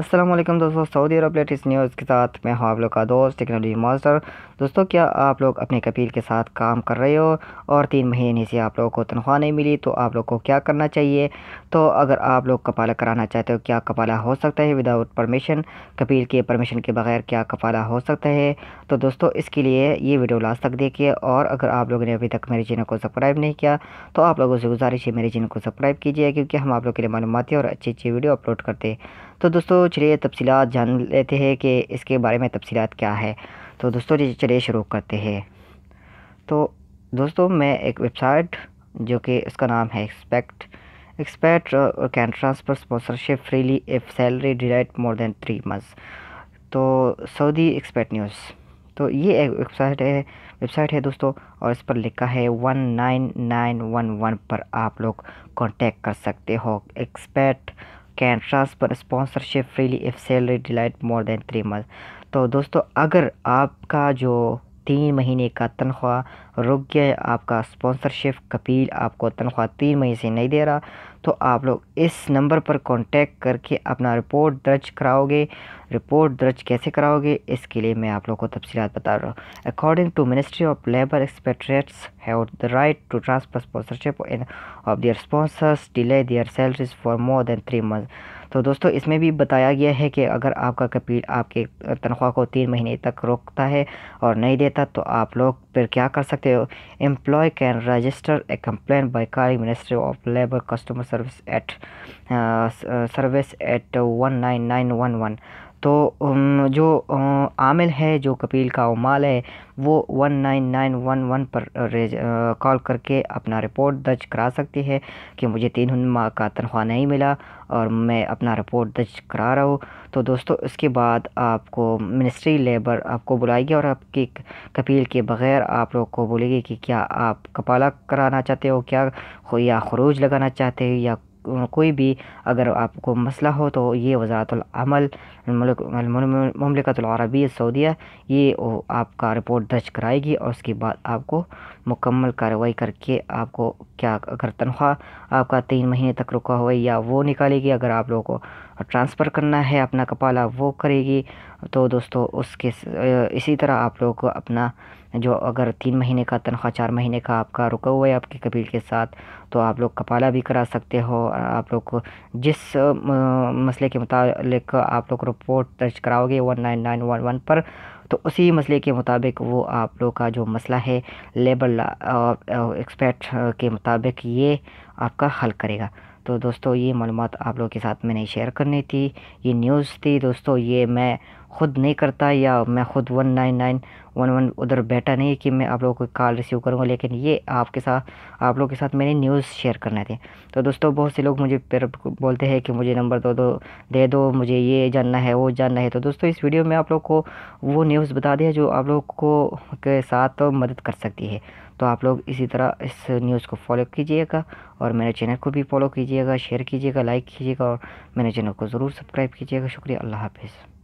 असलम दोस्तों सऊदी अरब latest news के साथ मैं हूँ आप लोग का दोस्त टेक्नोलॉजी मास्टर दोस्तों क्या आप लोग अपने कपील के साथ काम कर रहे हो और तीन महीने से आप लोगों को तनख्वाह नहीं मिली तो आप लोग को क्या करना चाहिए तो अगर आप लोग कपाला कराना चाहते हो क्या कपाला हो सकता है विदाउट परमिशन कपील के परमिशन के बगैर क्या कपाला हो सकता है तो दोस्तों इसके लिए ये वीडियो लास्ट तक देखिए और अगर आप लोगों ने अभी तक मेरे चैनल को सब्सक्राइब नहीं किया तो आप लोगों से गुजारिश है मेरे चैनल को सब्सक्राइब कीजिए क्योंकि हम आप लोग के लिए मालूमती और अच्छी अच्छी वीडियो अपलोड करते हैं तो दोस्तों चलिए तफसीत जान लेते हैं कि इसके बारे में तफसीत क्या है तो दोस्तों चलिए शुरू करते हैं तो दोस्तों मैं एक वेबसाइट जो कि इसका नाम है expat expat can transfer sponsorship freely if salary delayed more than three months तो सऊदी एक्सपेक्ट न्यूज़ तो ये एक वेबसाइट है वेबसाइट है दोस्तों और इस पर लिखा है one nine nine one one पर आप लोग कांटेक्ट कर सकते हो expat can transfer sponsorship freely if salary delayed more than three month तो दोस्तों अगर आपका जो तीन महीने का तनख्वाह रुक गया आपका स्पॉन्सरशिप कपील आपको तनख्वाह तीन महीने से नहीं दे रहा तो आप लोग इस नंबर पर कांटेक्ट करके अपना रिपोर्ट दर्ज कराओगे रिपोर्ट दर्ज कैसे कराओगे इसके लिए मैं आप लोग को तफसीत बता रहा हूँ according to ministry of labour expatriates have the right to transfer sponsorship of their sponsors delay their salaries for more than three month तो दोस्तों इसमें भी बताया गया है कि अगर आपका कपील आपके तनख्वाह को तीन महीने तक रोकता है और नहीं देता तो आप लोग फिर क्या कर सकते हो employee can register a complaint by कार ministry of labour customer service at service at one nine nine one one तो जो आमिल है जो कपिल का उमाल है वो one nine nine one one पर कॉल करके अपना रिपोर्ट दर्ज करा सकती है कि मुझे तीन माह का तनख्वाह नहीं मिला और मैं अपना रिपोर्ट दर्ज करा रहा हूँ तो दोस्तों इसके बाद आपको मिनिस्ट्री लेबर आपको बुलाएगी और आपकी कपील के बग़ैर आप लोग को बोलेगी कि क्या आप कपाला कराना चाहते हो क्या या खरूज लगाना चाहते हो या कोई भी अगर आपको मसला हो तो ये वजारतमल ममलिकतरबी सऊदिया ये आपका रिपोर्ट दर्ज कराएगी और उसके बाद आपको मुकम्मल कार्रवाई करके आपको क्या अगर तनख्वाह आपका तीन महीने तक रुका हुआ या वो निकालेगी अगर आप लोगों को ट्रांसफ़र करना है अपना कपाला वो करेगी तो दोस्तों उसके इसी तरह आप लोगों को अपना जो अगर तीन महीने का तनख्वाह चार महीने का आपका रुका हुआ है आपके कबील के साथ तो आप लोग कपाला भी करा सकते हो आप लोग जिस मसले के मुतालिक आप लोग रिपोर्ट दर्ज कराओगे one nine nine one one पर तो उसी मसले के मुताबिक वो आप लोग का जो मसला है लेबर एक्सपर्ट के मुताबिक ये आपका हल करेगा तो दोस्तों ये मालूम आप लोगों के साथ मैंने शेयर करनी थी ये न्यूज़ थी दोस्तों ये मैं ख़ुद नहीं करता या मैं ख़ुद one nine nine one one उधर बैठा नहीं कि मैं आप लोगों को कॉल रिसीव करूँगा लेकिन ये आपके साथ आप लोगों के साथ मैंने न्यूज़ शेयर करना थी तो दोस्तों बहुत से लोग मुझे पर बोलते हैं कि मुझे नंबर दो दो दे दो मुझे ये जानना है वो जानना है तो दोस्तों इस वीडियो में आप लोग को वो न्यूज़ बता दें जो आप लोग को के साथ तो मदद कर सकती है तो आप लोग इसी तरह इस न्यूज़ को फॉलो कीजिएगा और मेरे चैनल को भी फॉलो कीजिएगा शेयर कीजिएगा लाइक कीजिएगा और मेरे चैनल को ज़रूर सब्सक्राइब कीजिएगा शुक्रिया अल्लाह हाफिज़